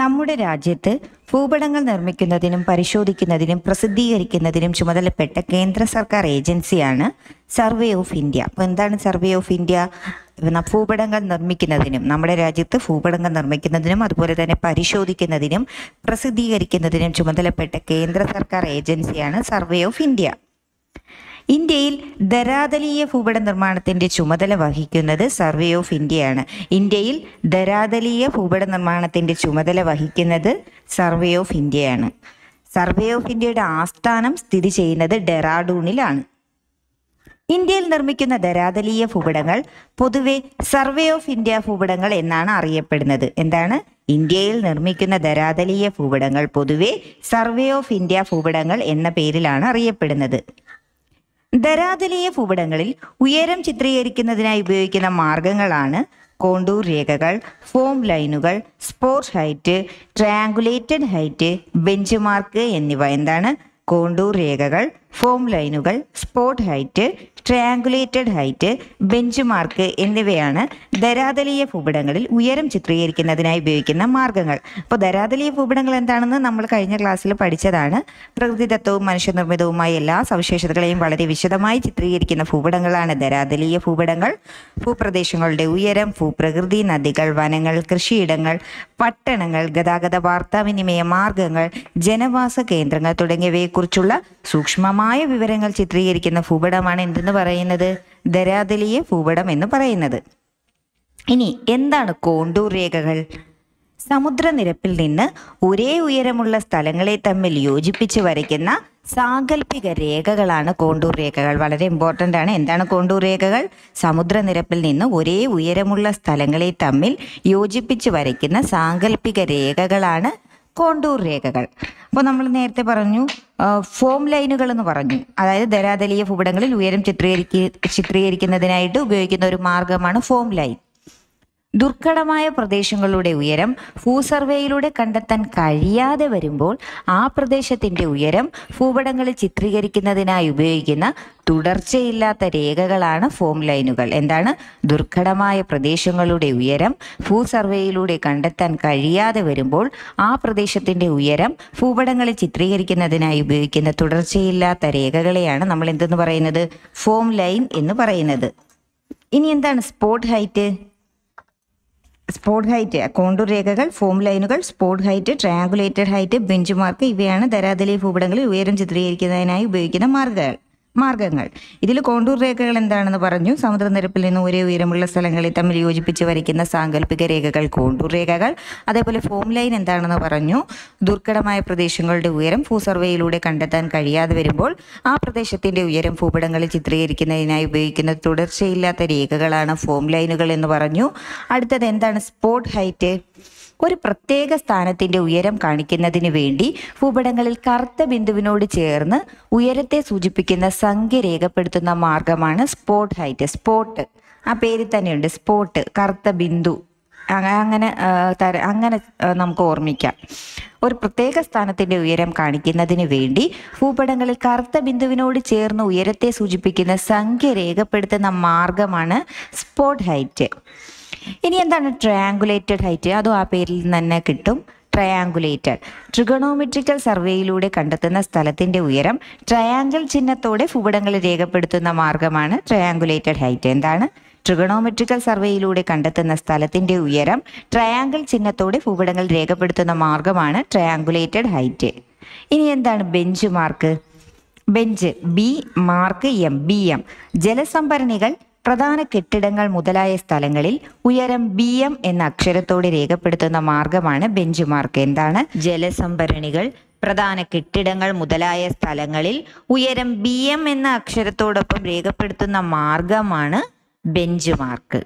നമ്മുടെ രാജ്യത്ത് ഭൂപടങ്ങൾ നിർമ്മിക്കുന്നതിനും പരിശോധിക്കുന്നതിനും പ്രസിദ്ധീകരിക്കുന്നതിനും ചുമതലപ്പെട്ട കേന്ദ്ര സർക്കാർ ഏജൻസിയാണ് സർവേ ഓഫ് ഇന്ത്യ അപ്പോൾ എന്താണ് സർവേ ഓഫ് ഇന്ത്യ ഭൂപടങ്ങൾ നിർമ്മിക്കുന്നതിനും നമ്മുടെ രാജ്യത്ത് ഭൂപടങ്ങൾ നിർമ്മിക്കുന്നതിനും അതുപോലെ തന്നെ പരിശോധിക്കുന്നതിനും പ്രസിദ്ധീകരിക്കുന്നതിനും ചുമതലപ്പെട്ട കേന്ദ്ര സർക്കാർ ഏജൻസിയാണ് സർവേ ഓഫ് ഇന്ത്യ ഇന്ത്യയിൽ ധരാതലീയ ഭൂപട നിർമ്മാണത്തിന്റെ ചുമതല വഹിക്കുന്നത് സർവേ ഓഫ് ഇന്ത്യയാണ് ഇന്ത്യയിൽ ധരാതലീയ ഭൂപട നിർമ്മാണത്തിന്റെ ചുമതല വഹിക്കുന്നത് സർവേ ഓഫ് ഇന്ത്യയാണ് സർവേ ഓഫ് ഇന്ത്യയുടെ ആസ്ഥാനം സ്ഥിതി ചെയ്യുന്നത് ഡെറാഡൂണിലാണ് ഇന്ത്യയിൽ നിർമ്മിക്കുന്ന ധരാതലീയ ഭൂപടങ്ങൾ പൊതുവെ സർവേ ഓഫ് ഇന്ത്യ ഭൂപടങ്ങൾ എന്നാണ് അറിയപ്പെടുന്നത് എന്താണ് ഇന്ത്യയിൽ നിർമ്മിക്കുന്ന ധരാതലീയ ഭൂപടങ്ങൾ പൊതുവെ സർവേ ഓഫ് ഇന്ത്യ ഭൂപടങ്ങൾ എന്ന പേരിലാണ് അറിയപ്പെടുന്നത് ധരാതലീയ ഭൂപടങ്ങളിൽ ഉയരം ചിത്രീകരിക്കുന്നതിനായി ഉപയോഗിക്കുന്ന മാർഗങ്ങളാണ് കോണ്ടൂർ രേഖകൾ ഫോം ലൈനുകൾ sports height triangulated height bench mark എന്നിവ എന്താണ് കോണ്ടൂർ രേഖകൾ ഫോം ലൈനുകൾ spot height triangulated height bench mark എന്നിവയാണ് ധരാതലീയ ഭൂപടങ്ങളിൽ ഉയരം ചിത്രീകരിക്കുന്നതിനായി ഉപയോഗിക്കുന്ന മാർഗങ്ങൾ അപ്പോൾ ധരാതലീയ ഭൂപടങ്ങൾ എന്താണെന്ന് നമ്മൾ കഴിഞ്ഞ ക്ലാസ്സിൽ പഠിച്ചതാണ് പ്രകൃതിദത്തവും മനുഷ്യനിർമ്മിതവുമായ എല്ലാ സവിശേഷതകളെയും വളരെ വിശദമായി ചിത്രീകരിക്കുന്ന ഭൂപടങ്ങളാണ് ധരാതലീയ ഭൂപടങ്ങൾ ഭൂപ്രദേശങ്ങളുടെ ഉയരം ഭൂപ്രകൃതി നദികൾ വനങ്ങൾ കൃഷിയിടങ്ങൾ പട്ടണങ്ങൾ ഗതാഗത വാർത്താവിനിമയ മാർഗങ്ങൾ ജനവാസ കേന്ദ്രങ്ങൾ തുടങ്ങിയവയെക്കുറിച്ചുള്ള സൂക്ഷ്മമായ വ്യക്തമായ വിവരങ്ങൾ ചിത്രീകരിക്കുന്ന ഭൂപടമാണ് എന്തെന്ന് പറയുന്നത് ദരാതലിയെ ഭൂപടം എന്ന് പറയുന്നത് ഇനി എന്താണ് കോണ്ടൂർ രേഖകൾ സമുദ്രനിരപ്പിൽ നിന്ന് ഒരേ ഉയരമുള്ള സ്ഥലങ്ങളെ തമ്മിൽ യോജിപ്പിച്ച് വരയ്ക്കുന്ന സാങ്കല്പിക രേഖകളാണ് കോണ്ടൂർ രേഖകൾ വളരെ ഇമ്പോർട്ടൻ്റ് ആണ് എന്താണ് കോണ്ടൂർ രേഖകൾ സമുദ്രനിരപ്പിൽ നിന്ന് ഒരേ ഉയരമുള്ള സ്ഥലങ്ങളെ തമ്മിൽ യോജിപ്പിച്ച് വരയ്ക്കുന്ന സാങ്കല്പിക രേഖകളാണ് കോണ്ടൂർ രേഖകൾ അപ്പോൾ നമ്മൾ നേരത്തെ പറഞ്ഞു ഫോം ലൈനുകൾ എന്ന് പറഞ്ഞു അതായത് ധരാതലീയ ഭൂപടങ്ങളിൽ ഉയരം ചിത്രീകരിക്കുന്നതിനായിട്ട് ഉപയോഗിക്കുന്ന ഒരു മാർഗമാണ് ഫോം ലൈൻ ദുർഘടമായ പ്രദേശങ്ങളുടെ ഉയരം സർവേയിലൂടെ കണ്ടെത്താൻ കഴിയാതെ വരുമ്പോൾ ആ പ്രദേശത്തിന്റെ ഉയരം ഭൂപടങ്ങളിൽ ചിത്രീകരിക്കുന്നതിനായി ഉപയോഗിക്കുന്ന തുടർച്ചയില്ലാത്ത രേഖകളാണ് ഫോം ലൈനുകൾ എന്താണ് ദുർഘടമായ പ്രദേശങ്ങളുടെ ഉയരം സർവേയിലൂടെ കണ്ടെത്താൻ കഴിയാതെ വരുമ്പോൾ ആ പ്രദേശത്തിന്റെ ഉയരം ഭൂപടങ്ങളിൽ ചിത്രീകരിക്കുന്നതിനായി ഉപയോഗിക്കുന്ന തുടർച്ചയില്ലാത്ത രേഖകളെയാണ് നമ്മൾ എന്തെന്ന് പറയുന്നത് ഫോം ലൈൻ എന്ന് പറയുന്നത് ഇനി എന്താണ് spot height spot height contour രേഖകൾ ഫോം ലൈനുകൾ spot height triangulated height bench mark ഇവയാണ് ദരാദലി ഭൂപടങ്ങളിൽ ഉയരം ചിത്രീകരിക്കുന്നതിനായി ഉപയോഗിക്കുന്ന മാർഗങ്ങൾ മാർഗങ്ങൾ ഇതിൽ കോണ്ടൂർ രേഖകൾ എന്താണെന്ന് പറഞ്ഞു സമുദ്രനിരപ്പിൽ നിന്ന് ഒരേ ഉയരമുള്ള സ്ഥലങ്ങളെ തമ്മിൽ യോജിപ്പിച്ച് വരയ്ക്കുന്ന സാങ്കല്പിക രേഖകൾ കോണ്ടൂർ രേഖകൾ അതേപോലെ ഫോം ലൈൻ എന്താണെന്ന് പറഞ്ഞു ദുർഘടമായ പ്രദേശങ്ങളുടെ ഉയരം ഭൂ സർവേയിലൂടെ കണ്ടെത്താൻ കഴിയാതെ വരുമ്പോൾ ആ പ്രദേശത്തിൻ്റെ ഉയരം ഭൂപടങ്ങളിൽ ചിത്രീകരിക്കുന്നതിനായി ഉപയോഗിക്കുന്ന തുടർച്ചയില്ലാത്ത രേഖകളാണ് ഫോം ലൈനുകൾ എന്ന് പറഞ്ഞു അടുത്തത് എന്താണ് സ്പോട്ട് ഹൈറ്റ് ഒരു പ്രത്യേക സ്ഥാനത്തിന്റെ ഉയരം കാണിക്കുന്നതിന് വേണ്ടി ഭൂപടങ്ങളിൽ കറുത്ത ബിന്ദുവിനോട് ചേർന്ന് ഉയരത്തെ സൂചിപ്പിക്കുന്ന സംഖ്യ രേഖപ്പെടുത്തുന്ന മാർഗമാണ് സ്പോട്ട് ഹൈറ്റ് സ്പോട്ട് ആ പേരിൽ തന്നെയുണ്ട് സ്പോട്ട് കറുത്ത ബിന്ദു അങ്ങനെ തര അങ്ങനെ നമുക്ക് ഓർമ്മിക്കാം ഒരു പ്രത്യേക സ്ഥാനത്തിന്റെ ഉയരം കാണിക്കുന്നതിന് വേണ്ടി ഭൂപടങ്ങളിൽ കറുത്ത ബിന്ദുവിനോട് ചേർന്ന് ഉയരത്തെ സൂചിപ്പിക്കുന്ന സംഖ്യ രേഖപ്പെടുത്തുന്ന മാർഗമാണ് സ്പോട്ട് ഹൈറ്റ് ഇനി എന്താണ് ട്രയാങ്കുലേറ്റഡ് ഹൈറ്റ് അതും ആ പേരിൽ തന്നെ കിട്ടും ട്രയാങ്കുലേറ്റഡ് ട്രിഗണോമെട്രിക്കൽ സർവേയിലൂടെ കണ്ടെത്തുന്ന സ്ഥലത്തിന്റെ ഉയരം ട്രയാങ്കിൾ ചിഹ്നത്തോടെ ഭൂപടങ്ങൾ രേഖപ്പെടുത്തുന്ന മാർഗമാണ് ട്രയാങ്കുലേറ്റഡ് ഹൈറ്റ് എന്താണ് ട്രിഗണോമെട്രിക്കൽ സർവേയിലൂടെ കണ്ടെത്തുന്ന സ്ഥലത്തിന്റെ ഉയരം ട്രയാങ്കിൾ ചിഹ്നത്തോടെ ഭൂപടങ്ങൾ രേഖപ്പെടുത്തുന്ന മാർഗമാണ് ട്രയാങ്കുലേറ്റഡ് ഹൈറ്റ് ഇനി എന്താണ് bench mark bench B mark M B M ജലസംഭരണികൾ പ്രധാന കെട്ടിടങ്ങൾ മുതലായ സ്ഥലങ്ങളിൽ ഉയരം ബി എം എന്ന അക്ഷരത്തോട് രേഖപ്പെടുത്തുന്ന മാർഗമാണ് ബെഞ്ച് മാർക്ക് എന്താണ് ജലസംഭരണികൾ പ്രധാന കെട്ടിടങ്ങൾ മുതലായ സ്ഥലങ്ങളിൽ ഉയരം ബി എം എന്ന അക്ഷരത്തോടൊപ്പം രേഖപ്പെടുത്തുന്ന മാർഗമാണ് ബെഞ്ച് മാർക്ക്